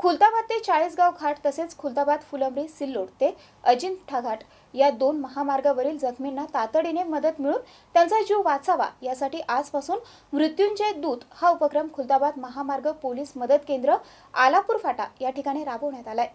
खुलताबाद ते चाळीसगाव घाट तसेच खुलताबाद फुलंब्री सिल्लोड ते अजिंठा घाट या दोन महामार्गावरील जखमींना तातडीने मदत मिळून त्यांचा जीव वाचावा यासाठी आजपासून मृत्यूंजय दूत हा उपक्रम खुलताबाद महामार्ग पोलीस मदत केंद्र आलापूर फाटा या ठिकाणी राबवण्यात आलाय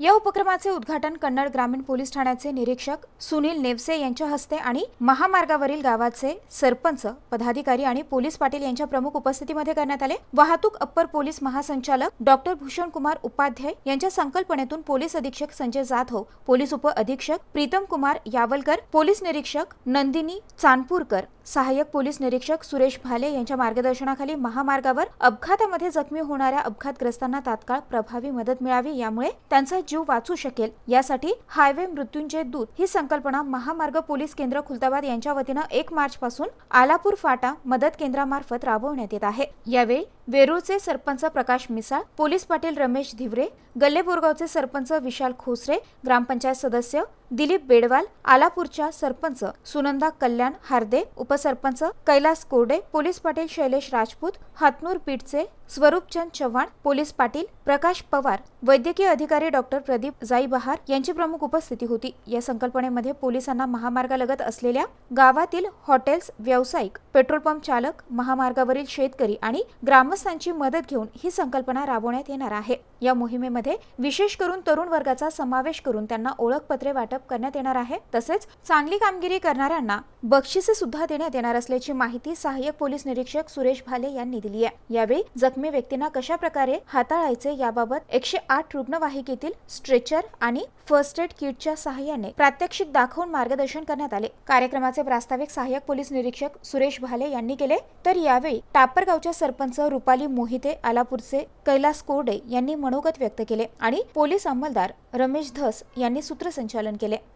या उपक्रमाचे उद्घाटन कन्नड ग्रामीण पोलीस ठाण्याचे निरीक्षक सुनील नेवसे यांच्या हस्ते आणि महामार्गावरील गावाचे सरपंच पदाधिकारी आणि पोलीस पाटील यांच्या प्रमुख उपस्थितीमध्ये करण्यात आले वाहतूक अप्पर पोलीस महासंचालक डॉक्टर भूषण कुमार उपाध्याय यांच्या संकल्पनेतून पोलीस अधीक्षक संजय जाधव पोलीस उप अधीक्षक प्रीतम कुमार यावलकर पोलीस निरीक्षक नंदिनी चानपूरकर सहाय्यक पोलीस निरीक्षक सुरेश भाले यांच्या मार्गदर्शनाखाली महामार्गावर अपघातामध्ये जखमी होणाऱ्या अपघातग्रस्तांना तात्काळ प्रभावी मदत मिळावी यामुळे त्यांचा जीव वाचू शकेल यासाठी हायवे मृत्यूंचे दूत ही संकल्पना महामार्ग पोलीस केंद्र खुलताबाद यांच्या वतीनं एक मार्च पासून आलापूर फाटा मदत केंद्रामार्फत राबवण्यात येत आहे यावेळी वेरूळचे सरपंच प्रकाश मिसाळ पोलीस पाटील रमेश धिवरे गल्ले बोरगावचे सरपंच विशाल खोसरे ग्रामपंचायत सदस्य दिलीप बेडवाल आलापूरच्या सरपंच सुनंदा कल्याण हार्दे उप उपसरपंच कैलास कोरडे पोलीस पाटील शैलेश राजपूत हातनूर पीठचे स्वरूपचंद चव्हाण पोलीस पाटील प्रकाश पवार वैद्यकीय अधिकारी डॉक्टर प्रदीप जाईबहार यांची प्रमुख उपस्थिती होती या संकल्पनेमध्ये पोलिसांना महामार्गालगत असलेल्या गावातील हॉटेल्स व्यावसायिक पेट्रोल पंप चालक महामार्गावरील शेतकरी आणि ग्रामस्थांची मदत घेऊन ही संकल्पना राबवण्यात येणार आहे या मोहिमेमध्ये विशेष करून तरुण वर्गाचा समावेश करून त्यांना ओळखपत्रे वाटप करण्यात येणार आहे तसेच चांगली कामगिरी करणाऱ्यांना बक्षिसे सुद्धा देण्यात करण्यात येणार असल्याची माहिती सहाय्यक पोलीस निरीक्षक सुरेश भाले यांनी दिली आहे यावेळी जखमी व्यक्तींना कशा प्रकारे हाताळायचे याबाबत एकशे आठ रुग्णवाहिकेतील स्ट्रेचर आणि फर्स्ट एड किटच्या सहाय्याने प्रात्यक्षिक दाखवून मार्गदर्शन करण्यात आले कार्यक्रमाचे प्रास्ताविक सहाय्यक पोलीस निरीक्षक सुरेश भाले यांनी केले तर यावेळी टापरगावच्या सरपंच रुपाली मोहिते आलापूरचे कैलास कोरडे यांनी मनोगत व्यक्त केले आणि पोलीस अंमलदार रमेश धस यांनी सूत्रसंचालन केले